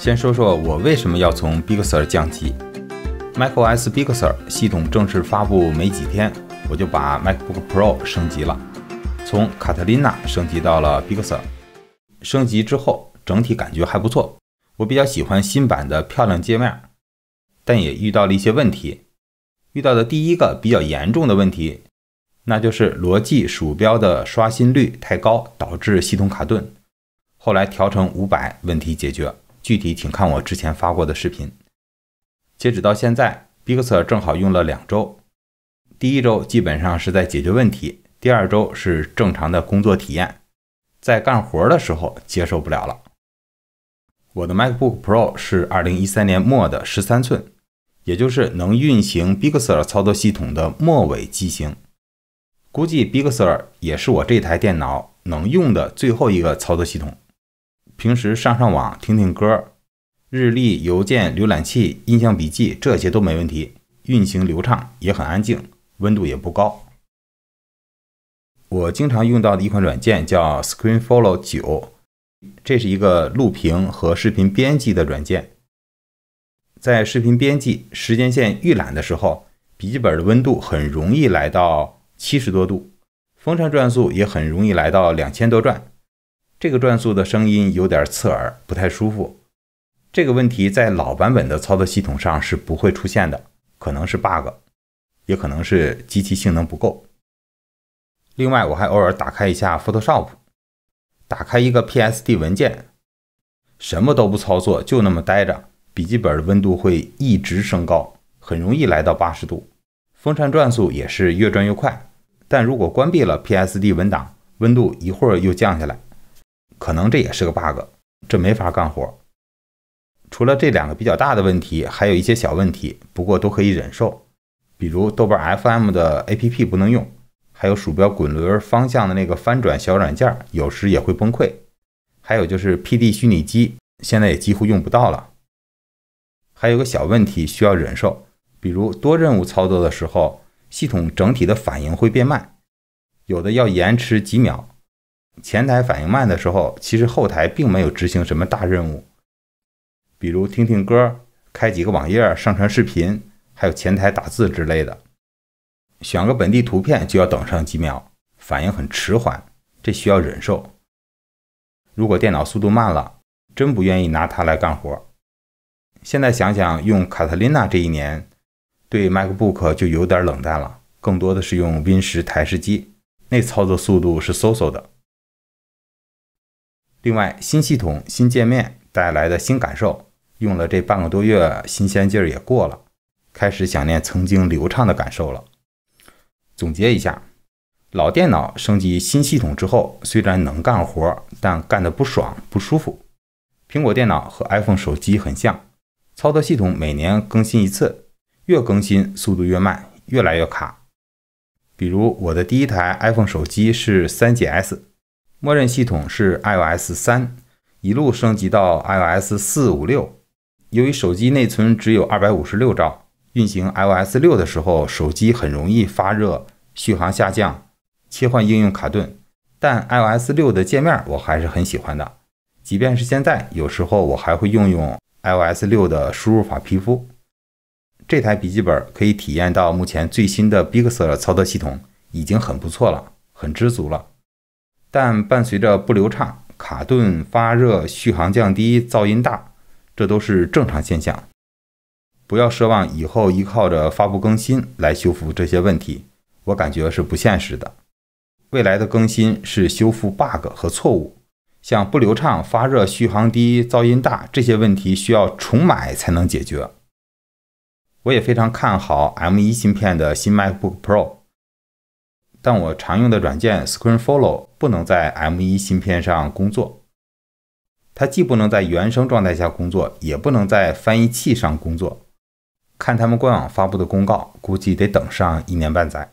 先说说我为什么要从 Big Sur 降级。macOS Big Sur 系统正式发布没几天，我就把 MacBook Pro 升级了，从 Catalina 升级到了 Big Sur。升级之后整体感觉还不错，我比较喜欢新版的漂亮界面，但也遇到了一些问题。遇到的第一个比较严重的问题，那就是逻辑鼠标的刷新率太高，导致系统卡顿。后来调成五百，问题解决。具体请看我之前发过的视频。截止到现在，Big Sur 正好用了两周。第一周基本上是在解决问题，第二周是正常的工作体验。在干活的时候接受不了了。我的 MacBook Pro 是2013年末的13寸，也就是能运行 Big Sur 操作系统的末尾机型。估计 Big Sur 也是我这台电脑能用的最后一个操作系统。平时上上网、听听歌，日历、邮件、浏览器、印象笔记这些都没问题，运行流畅，也很安静，温度也不高。我经常用到的一款软件叫 ScreenFlow o 九，这是一个录屏和视频编辑的软件。在视频编辑时间线预览的时候，笔记本的温度很容易来到七十多度，风扇转速也很容易来到两千多转。这个转速的声音有点刺耳，不太舒服。这个问题在老版本的操作系统上是不会出现的，可能是 bug，也可能是机器性能不够。另外，我还偶尔打开一下 Photoshop，打开一个 PSD 文件，什么都不操作，就那么待着，笔记本的温度会一直升高，很容易来到八十度。风扇转速也是越转越快，但如果关闭了 PSD 文档，温度一会儿又降下来。可能这也是个 bug，这没法干活。除了这两个比较大的问题，还有一些小问题，不过都可以忍受。比如豆瓣 FM 的 A P P 不能用，还有鼠标滚轮方向的那个翻转小软件，有时也会崩溃。还有就是 P D 虚拟机现在也几乎用不到了。还有个小问题需要忍受，比如多任务操作的时候，系统整体的反应会变慢，有的要延迟几秒。前台反应慢的时候，其实后台并没有执行什么大任务，比如听听歌、开几个网页、上传视频，还有前台打字之类的。选个本地图片就要等上几秒，反应很迟缓，这需要忍受。如果电脑速度慢了，真不愿意拿它来干活。现在想想，用卡特琳娜这一年，对 MacBook 就有点冷淡了，更多的是用 Win 十台式机，那操作速度是嗖嗖的。另外，新系统、新界面带来的新感受，用了这半个多月，新鲜劲儿也过了，开始想念曾经流畅的感受了。总结一下，老电脑升级新系统之后，虽然能干活，但干的不爽、不舒服。苹果电脑和 iPhone 手机很像，操作系统每年更新一次，越更新速度越慢，越来越卡。比如我的第一台 iPhone 手机是 3GS。默认系统是 iOS 三，一路升级到 iOS 四五六。由于手机内存只有二百五十六兆，运行 iOS 六的时候，手机很容易发热，续航下降，切换应用卡顿。但 iOS 六的界面我还是很喜欢的，即便是现在，有时候我还会用用 iOS 六的输入法皮肤。这台笔记本可以体验到目前最新的 b i x b r 操作系统，已经很不错了，很知足了。但伴随着不流畅、卡顿、发热、续航降低、噪音大，这都是正常现象。不要奢望以后依靠着发布更新来修复这些问题，我感觉是不现实的。未来的更新是修复 bug 和错误，像不流畅、发热、续航低、噪音大这些问题需要重买才能解决。我也非常看好 M1 芯片的新 MacBook Pro。但我常用的软件 ScreenFlow o 不能在 M1 芯片上工作，它既不能在原生状态下工作，也不能在翻译器上工作。看他们官网发布的公告，估计得等上一年半载。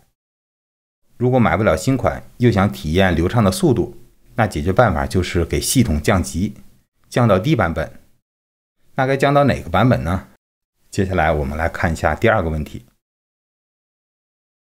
如果买不了新款，又想体验流畅的速度，那解决办法就是给系统降级，降到低版本。那该降到哪个版本呢？接下来我们来看一下第二个问题。